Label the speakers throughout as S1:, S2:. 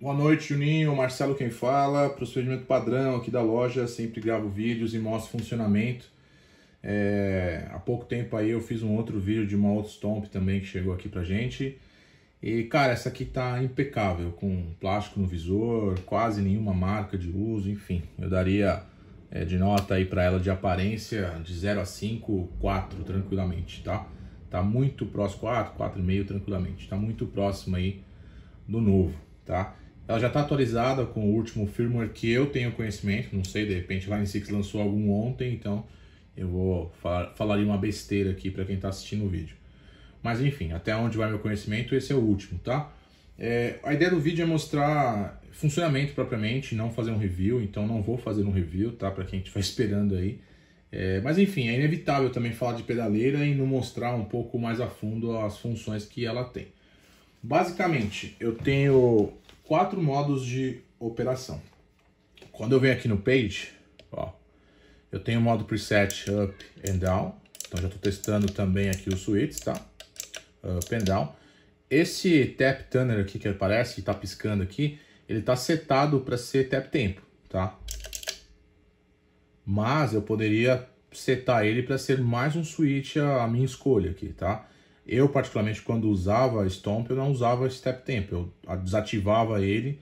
S1: Boa noite, Juninho. Marcelo quem fala. Procedimento padrão aqui da loja. Sempre gravo vídeos e mostro funcionamento. É... Há pouco tempo aí eu fiz um outro vídeo de uma outra stomp também que chegou aqui pra gente. E, cara, essa aqui tá impecável, com plástico no visor, quase nenhuma marca de uso, enfim. Eu daria é, de nota aí para ela de aparência de 0 a 5, 4 tranquilamente, tá? Tá muito próximo, 4, 4,5 tranquilamente. Tá muito próximo aí do novo, tá? Ela já está atualizada com o último firmware que eu tenho conhecimento, não sei, de repente Line 6 lançou algum ontem, então eu vou falar, falar uma besteira aqui para quem está assistindo o vídeo. Mas enfim, até onde vai meu conhecimento, esse é o último, tá? É, a ideia do vídeo é mostrar funcionamento propriamente, não fazer um review, então não vou fazer um review, tá? Para quem estiver esperando aí. É, mas enfim, é inevitável também falar de pedaleira e não mostrar um pouco mais a fundo as funções que ela tem. Basicamente, eu tenho quatro modos de operação. Quando eu venho aqui no page, ó, eu tenho o modo preset up and down. Então já estou testando também aqui os suítes, tá? Up and down. Esse tap tuner aqui que aparece, que está piscando aqui, ele está setado para ser tap tempo, tá? Mas eu poderia setar ele para ser mais um switch a minha escolha aqui, tá? Eu, particularmente, quando usava Stomp, eu não usava Step Tempo. Eu desativava ele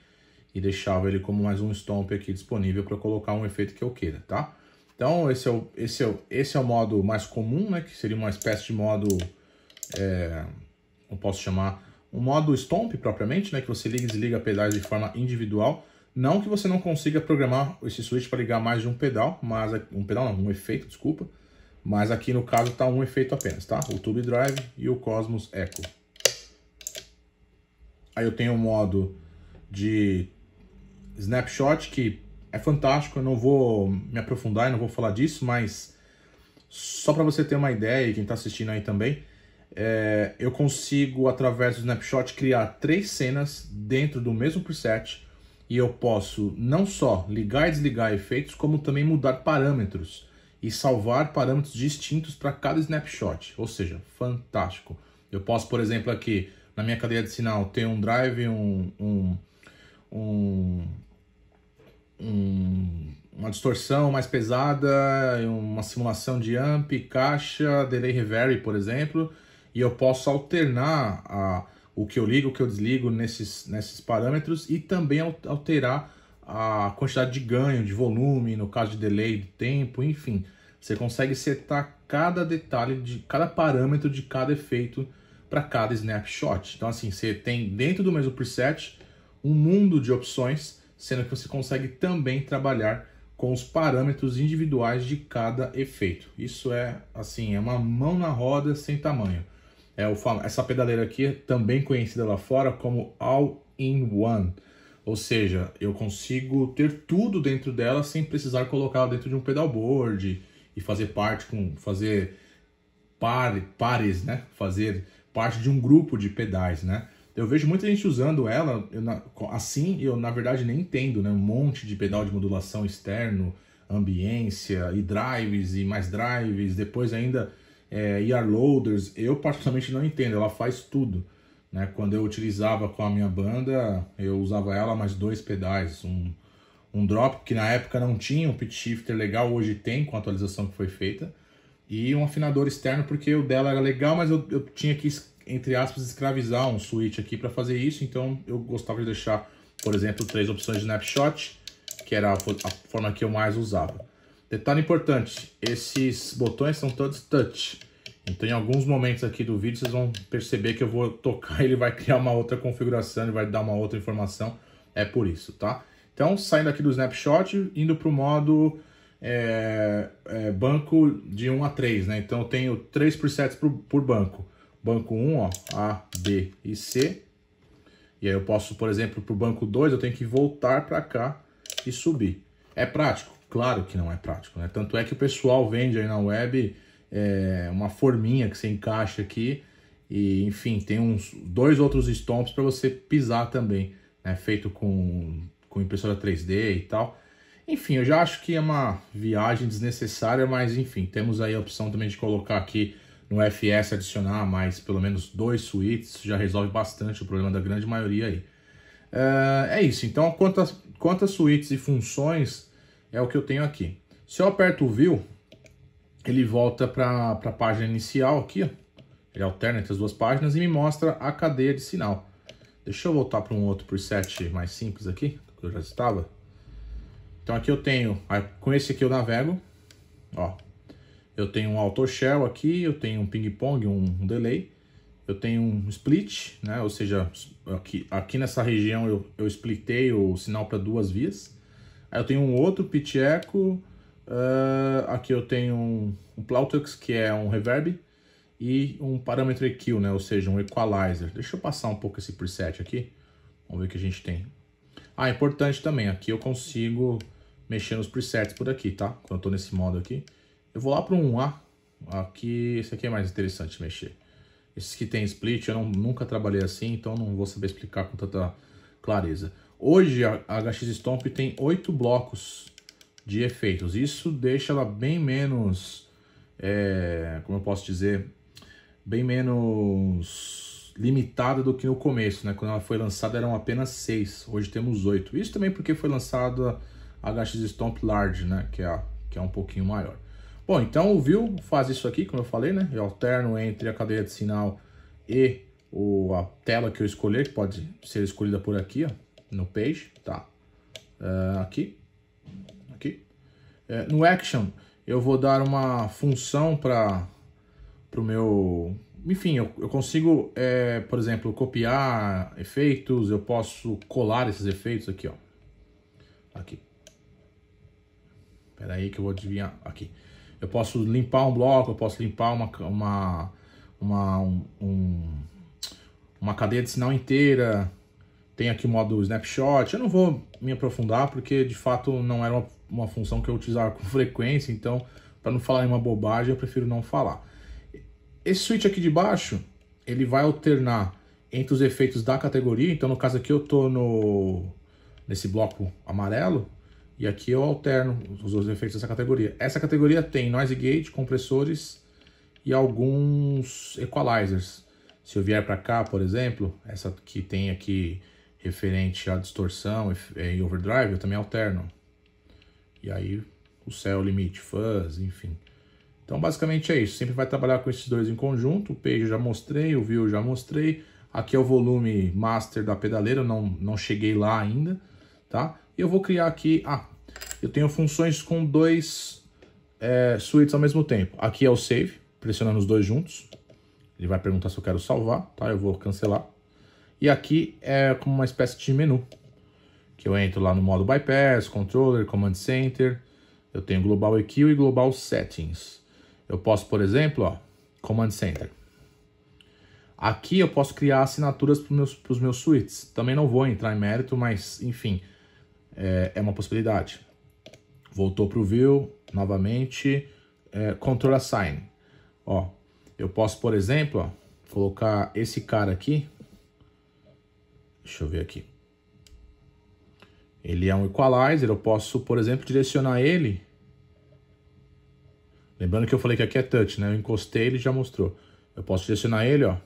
S1: e deixava ele como mais um Stomp aqui disponível para colocar um efeito que eu queira, tá? Então, esse é o, esse é o, esse é o modo mais comum, né? Que seria uma espécie de modo... É, eu posso chamar um modo stomp propriamente, né, que você liga e desliga pedais de forma individual. Não que você não consiga programar esse switch para ligar mais de um pedal, mas é, um pedal não, um efeito, desculpa. Mas aqui no caso está um efeito apenas, tá? O Tube Drive e o Cosmos Echo. Aí eu tenho o um modo de snapshot, que é fantástico, eu não vou me aprofundar, e não vou falar disso, mas só para você ter uma ideia, e quem está assistindo aí também, é, eu consigo, através do snapshot, criar três cenas dentro do mesmo preset, e eu posso não só ligar e desligar efeitos, como também mudar parâmetros e salvar parâmetros distintos para cada snapshot, ou seja, fantástico. Eu posso, por exemplo, aqui na minha cadeia de sinal ter um drive, um, um, um, um uma distorção mais pesada, uma simulação de amp, caixa, delay reverb, por exemplo, e eu posso alternar a, o que eu ligo, o que eu desligo nesses, nesses parâmetros e também alterar a quantidade de ganho, de volume, no caso de delay, de tempo, enfim. Você consegue setar cada detalhe, de cada parâmetro de cada efeito para cada snapshot. Então, assim, você tem dentro do mesmo preset um mundo de opções, sendo que você consegue também trabalhar com os parâmetros individuais de cada efeito. Isso é, assim, é uma mão na roda sem tamanho. É o, essa pedaleira aqui é também conhecida lá fora como All-in-One. Ou seja, eu consigo ter tudo dentro dela sem precisar colocá-la dentro de um pedalboard e fazer parte com fazer par, pares, né? Fazer parte de um grupo de pedais, né? Eu vejo muita gente usando ela eu, e assim, eu na verdade nem entendo, né? Um monte de pedal de modulação externo, ambiência e drives e mais drives, depois ainda é, ER loaders. Eu particularmente não entendo, ela faz tudo. Né? Quando eu utilizava com a minha banda, eu usava ela mais dois pedais, um, um drop que na época não tinha um pitch shifter legal, hoje tem com a atualização que foi feita, e um afinador externo porque o dela era legal, mas eu, eu tinha que, entre aspas, escravizar um switch aqui para fazer isso, então eu gostava de deixar, por exemplo, três opções de snapshot, que era a, forma que eu mais usava. Detalhe importante, esses botões são todos touch. Então em alguns momentos aqui do vídeo vocês vão perceber que eu vou tocar ele vai criar uma outra configuração, ele vai dar uma outra informação, é por isso, tá? Então saindo aqui do snapshot, indo para o modo é, é, banco de 1 a 3, né? Então eu tenho 3 presets por, por banco. Banco 1, ó, A, B e C. E aí eu posso, por exemplo, para o banco 2, eu tenho que voltar para cá e subir. É prático? Claro que não é prático, né? Tanto é que o pessoal vende aí na web é, uma forminha que você encaixa aqui. E, enfim, tem uns dois outros stomps para você pisar também, né? Feito com, com impressora 3D e tal. Enfim, eu já acho que é uma viagem desnecessária, mas enfim, temos aí a opção também de colocar aqui no FS adicionar mais pelo menos dois suítes, já resolve bastante o problema da grande maioria aí. É, é isso, então quantas, quantas suítes e funções é o que eu tenho aqui. Se eu aperto o View, ele volta para a página inicial aqui, ó. ele alterna entre as duas páginas e me mostra a cadeia de sinal. Deixa eu voltar para um outro preset mais simples aqui, que eu já estava. Então aqui eu tenho, com esse aqui eu navego, ó, eu tenho um auto shell aqui, eu tenho um ping pong, um, um delay, eu tenho um split, né? ou seja, aqui, aqui nessa região eu, eu splitei o sinal para duas vias. Aí eu tenho um outro pitch echo, Uh, aqui eu tenho um, um Plautux, que é um reverb, e um parâmetro EQ, né? ou seja, um equalizer. Deixa eu passar um pouco esse preset aqui, vamos ver o que a gente tem. Ah, importante também, aqui eu consigo mexer nos presets por aqui, tá? Quando eu tô nesse modo aqui. Eu vou lá para um A, aqui, esse aqui é mais interessante mexer. Esses que tem split, eu não, nunca trabalhei assim, então não vou saber explicar com tanta clareza. Hoje a HX Stomp tem oito blocos de efeitos. Isso deixa ela bem menos, é, como eu posso dizer, bem menos limitada do que no começo, né? Quando ela foi lançada eram apenas seis, hoje temos oito. Isso também porque foi lançada a HX Stomp Large, né? Que é, que é um pouquinho maior. Bom, então o view faz isso aqui, como eu falei, né? Eu alterno entre a cadeia de sinal e o, a tela que eu escolher, que pode ser escolhida por aqui, ó, no page, tá? Uh, aqui. É, no action, eu vou dar uma função para o meu... Enfim, eu, eu consigo, é, por exemplo, copiar efeitos, eu posso colar esses efeitos aqui, ó. Aqui. Espera aí que eu vou adivinhar. Aqui. Eu posso limpar um bloco, eu posso limpar uma, uma, uma, um, uma cadeia de sinal inteira. Tem aqui o modo snapshot. Eu não vou me aprofundar porque, de fato, não era uma uma função que eu utilizava com frequência, então para não falar uma bobagem eu prefiro não falar. Esse switch aqui de baixo, ele vai alternar entre os efeitos da categoria, então no caso aqui eu tô no nesse bloco amarelo e aqui eu alterno os dois efeitos dessa categoria. Essa categoria tem noise gate, compressores e alguns equalizers. Se eu vier para cá, por exemplo, essa que tem aqui referente à distorção e overdrive, eu também alterno. E aí o céu, é limite, fuzz, enfim. Então basicamente é isso, sempre vai trabalhar com esses dois em conjunto, o page eu já mostrei, o view eu já mostrei, aqui é o volume master da pedaleira, não, não cheguei lá ainda, tá? eu vou criar aqui, ah, eu tenho funções com dois é, suítes ao mesmo tempo. Aqui é o save, pressionando os dois juntos, ele vai perguntar se eu quero salvar, tá? Eu vou cancelar. E aqui é como uma espécie de menu, que eu entro lá no modo Bypass, Controller, Command Center, eu tenho Global EQ e Global Settings. Eu posso, por exemplo, ó, Command Center. Aqui eu posso criar assinaturas para os meus, meus suites. Também não vou entrar em mérito, mas enfim, é, é uma possibilidade. Voltou para o View, novamente, é, Control Assign. Ó, eu posso, por exemplo, ó, colocar esse cara aqui. Deixa eu ver aqui. Ele é um equalizer, eu posso, por exemplo, direcionar ele. Lembrando que eu falei que aqui é touch, né? Eu encostei, ele já mostrou. Eu posso direcionar ele, ó,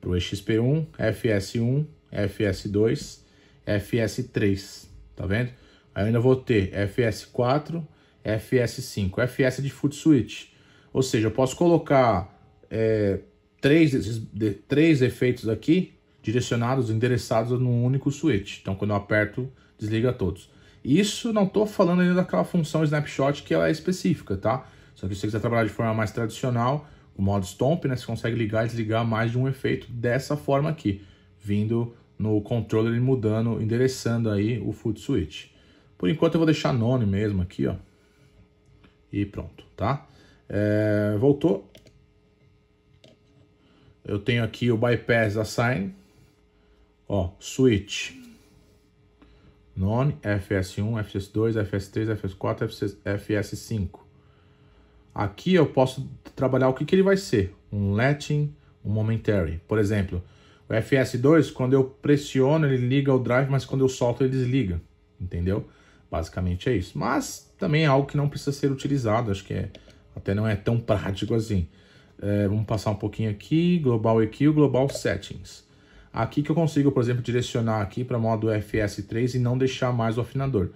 S1: para o EXP1, FS1, FS2, FS3, tá vendo? Aí eu ainda vou ter FS4, FS5, FS de foot switch. Ou seja, eu posso colocar é, três, de, três efeitos aqui direcionados, endereçados num único switch. Então, quando eu aperto, desliga todos. Isso não estou falando ainda daquela função snapshot que ela é específica, tá? Só que se você quiser trabalhar de forma mais tradicional, o modo stomp, né, você consegue ligar e desligar mais de um efeito dessa forma aqui, vindo no controller e mudando, endereçando aí o foot switch. Por enquanto eu vou deixar none mesmo aqui, ó. E pronto, tá? É, voltou. Eu tenho aqui o bypass assign, Ó, switch. None, FS1, FS2, FS3, FS4, FS, FS5. Aqui eu posso trabalhar o que, que ele vai ser. Um letting um Momentary. Por exemplo, o FS2, quando eu pressiono, ele liga o drive, mas quando eu solto, ele desliga. Entendeu? Basicamente é isso. Mas também é algo que não precisa ser utilizado. Acho que é, até não é tão prático assim. É, vamos passar um pouquinho aqui. Global EQ, Global Settings. Aqui que eu consigo, por exemplo, direcionar aqui para modo FS3 e não deixar mais o afinador.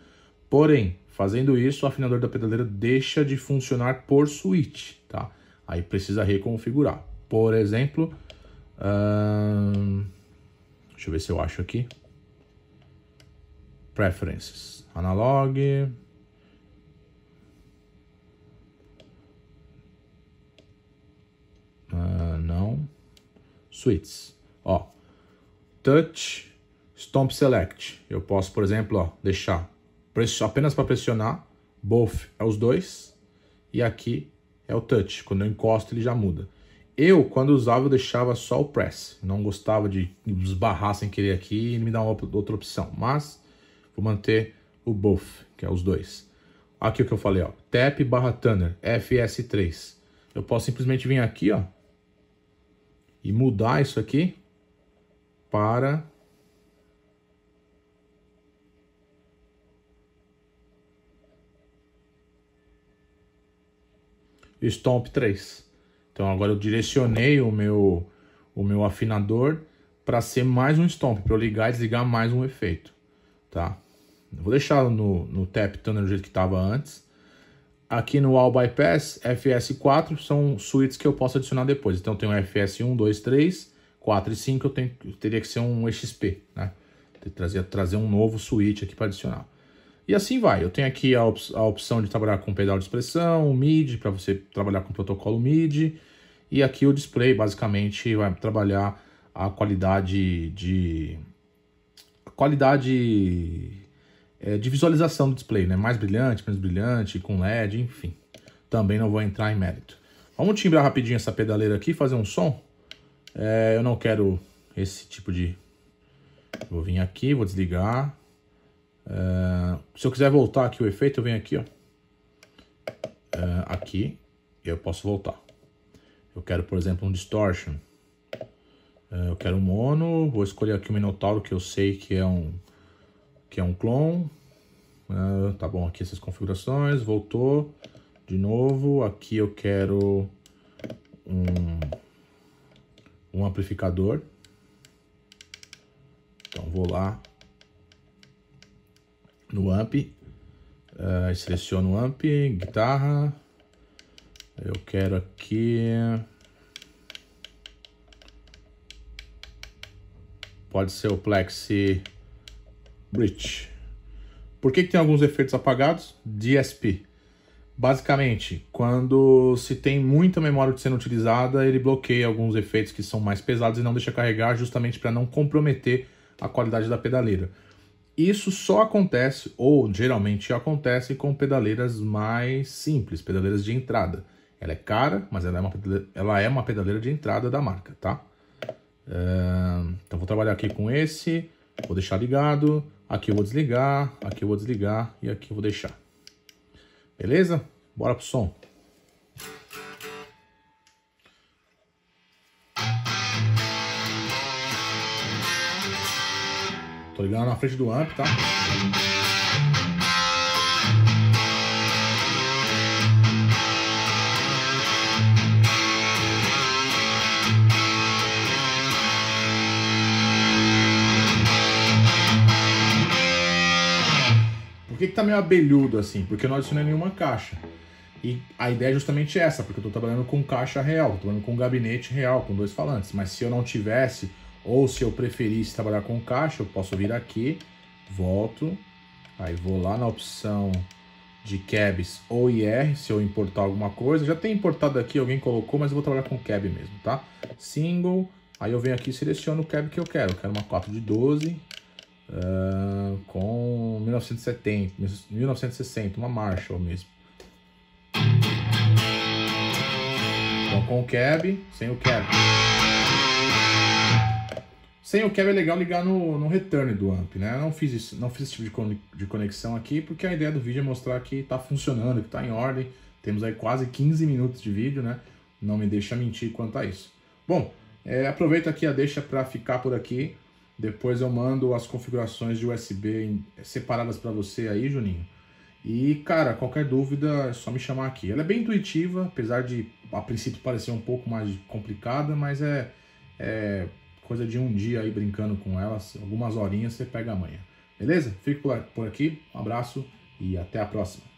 S1: Porém, fazendo isso, o afinador da pedaleira deixa de funcionar por switch, tá? Aí precisa reconfigurar. Por exemplo, hum, deixa eu ver se eu acho aqui. Preferences, analog, Uh, não. Suites. Ó, touch, stomp select. Eu posso, por exemplo, ó, deixar apenas para pressionar, both é os dois, e aqui é o touch. Quando eu encosto, ele já muda. Eu, quando usava, eu deixava só o press. Não gostava de esbarrar sem querer aqui e me dar uma outra opção. Mas vou manter o both, que é os dois. Aqui o que eu falei, ó. Tap barra Tanner, FS3. Eu posso simplesmente vir aqui, ó. E mudar isso aqui para stomp 3. Então agora eu direcionei o meu o meu afinador para ser mais um stomp, para ligar e desligar mais um efeito, tá? vou deixar no, no tap thunder do jeito que estava antes. Aqui no All Bypass, FS4 são suítes que eu posso adicionar depois. Então tem o FS1, 2, 3 4 e 5 eu, tenho, eu teria que ser um EXP, né? Trazer, trazer um novo switch aqui para adicionar. E assim vai. Eu tenho aqui a, op a opção de trabalhar com pedal de expressão, MIDI, para você trabalhar com protocolo MIDI. E aqui o display, basicamente, vai trabalhar a qualidade de... qualidade é, de visualização do display, né? Mais brilhante, menos brilhante, com LED, enfim. Também não vou entrar em mérito. Vamos timbrar rapidinho essa pedaleira aqui e fazer um som? É, eu não quero esse tipo de... Vou vir aqui, vou desligar. É, se eu quiser voltar aqui o efeito, eu venho aqui, ó. É, aqui, eu posso voltar. Eu quero, por exemplo, um distortion. É, eu quero um mono. Vou escolher aqui o Minotauro, que eu sei que é um, que é um clone. Uh, é, tá bom aqui essas configurações, voltou de novo, aqui eu quero um um amplificador. Então vou lá no amp, uh, seleciono o amp, guitarra, eu quero aqui... Pode ser o Plexi Bridge. Por que, que tem alguns efeitos apagados? DSP. Basicamente, quando se tem muita memória sendo utilizada, ele bloqueia alguns efeitos que são mais pesados e não deixa carregar, justamente para não comprometer a qualidade da pedaleira. Isso só acontece, ou geralmente acontece, com pedaleiras mais simples, pedaleiras de entrada. Ela é cara, mas ela é uma pedaleira, ela é uma pedaleira de entrada da marca, tá? então vou trabalhar aqui com esse, vou deixar ligado, aqui eu vou desligar, aqui eu vou desligar e aqui eu vou deixar. Beleza? Bora pro som. Tô ligando na frente do amp, tá? tá meio abelhudo assim? Porque eu não adicionei nenhuma caixa. E a ideia é justamente essa, porque eu estou trabalhando com caixa real, estou trabalhando com um gabinete real, com dois falantes. Mas se eu não tivesse, ou se eu preferisse trabalhar com caixa, eu posso vir aqui, volto, aí vou lá na opção de cabs ou IR, se eu importar alguma coisa. Já tem importado aqui, alguém colocou, mas eu vou trabalhar com cab mesmo, tá? Single, aí eu venho aqui e seleciono o cab que eu quero. Eu quero uma 4 de 12, uh, com 1970, 1960, uma Marshall mesmo. Então, com o cab, sem o cab. Sem o cab é legal ligar no, no return do amp, né? Eu não fiz, isso, não fiz esse tipo de conexão aqui, porque a ideia do vídeo é mostrar que está funcionando, que está em ordem. Temos aí quase 15 minutos de vídeo, né? Não me deixa mentir quanto a isso. Bom, é, aproveito aqui a deixa para ficar por aqui. Depois eu mando as configurações de USB separadas para você aí, Juninho. E, cara, qualquer dúvida é só me chamar aqui. Ela é bem intuitiva, apesar de a princípio parecer um pouco mais complicada, mas é, é coisa de um dia aí brincando com ela. Algumas horinhas você pega amanhã. Beleza? Fico por aqui, um abraço e até a próxima.